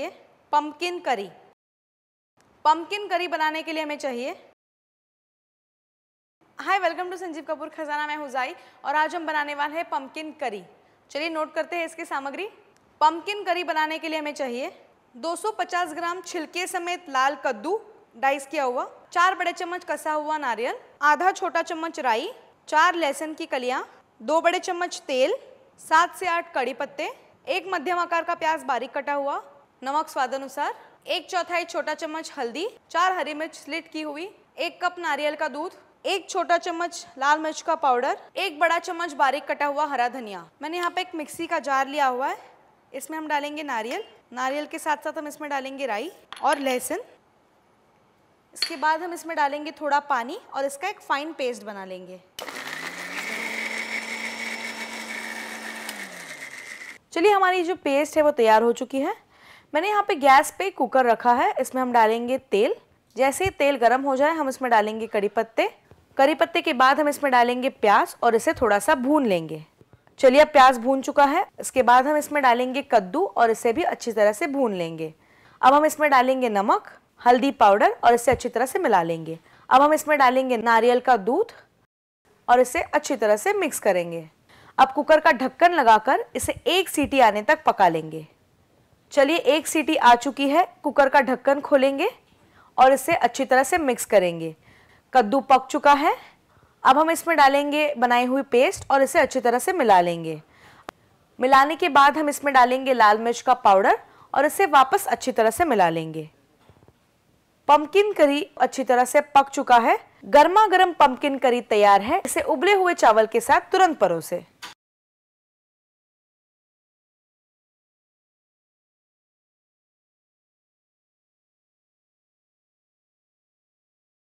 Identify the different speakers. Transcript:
Speaker 1: ये पम्पकिन करी पम्पकिन करी बनाने के लिए हमें चाहिए hi welcome to Sanjeev Kapoor Khazana मैं हुजाई और आज हम बनाने वाले हैं पम्पकिन करी चलिए नोट करते हैं इसकी सामग्री पम्पकिन करी बनाने के लिए हमें चाहिए 250 ग्राम छिलके समेत लाल कद्दू डाइस किया हुआ चार बड़े चम्मच कसा हुआ नारियल आधा छोटा चम्मच राई चार लहसुन की कलियाँ दो बड़े चम्मच तेल सात से आठ कड़ी पत्ते एक मध्यम आकार का प्याज बारीक कटा हुआ नमक स्वाद अनुसार एक चौथाई छोटा चम्मच हल्दी चार हरी मिर्च स्लिट की हुई एक कप नारियल का दूध एक छोटा चम्मच लाल मिर्च का पाउडर एक बड़ा चम्मच बारीक कटा हुआ हरा धनिया मैंने यहाँ पे एक मिक्सी का जार लिया हुआ है इसमें हम डालेंगे नारियल नारियल के साथ साथ हम इसमें डालेंगे राई और लहसुन इसके बाद हम इसमें डालेंगे थोड़ा पानी और इसका एक फाइन पेस्ट बना लेंगे चलिए हमारी जो पेस्ट है वो तैयार हो चुकी है मैंने यहाँ पे गैस पे कुकर रखा है इसमें हम डालेंगे तेल जैसे ही तेल गर्म हो जाए हम इसमें डालेंगे कड़ी पत्ते करी पत्ते के बाद हम इसमें डालेंगे प्याज और इसे थोड़ा सा भून लेंगे चलिए अब प्याज भून चुका है इसके बाद हम इसमें डालेंगे कद्दू और इसे भी अच्छी तरह से भून लेंगे अब हम इसमें डालेंगे नमक हल्दी पाउडर और इसे अच्छी तरह से मिला लेंगे अब हम इसमें डालेंगे नारियल का दूध और इसे अच्छी तरह से मिक्स करेंगे अब कुकर का ढक्कन लगाकर इसे एक सीटी आने तक पका लेंगे चलिए एक सीटी आ चुकी है कुकर का ढक्कन खोलेंगे और इसे अच्छी तरह से मिक्स करेंगे कद्दू पक चुका है अब हम इसमें डालेंगे बनाई हुई पेस्ट और इसे अच्छी तरह से मिला लेंगे मिलाने के बाद हम इसमें डालेंगे लाल मिर्च का पाउडर और इसे वापस अच्छी तरह से मिला लेंगे पम्पकिन करी अच्छी तरह से पक चुका है गर्मा गर्म पम्पकिन करी तैयार है इसे उबले हुए चावल के साथ तुरंत परोसे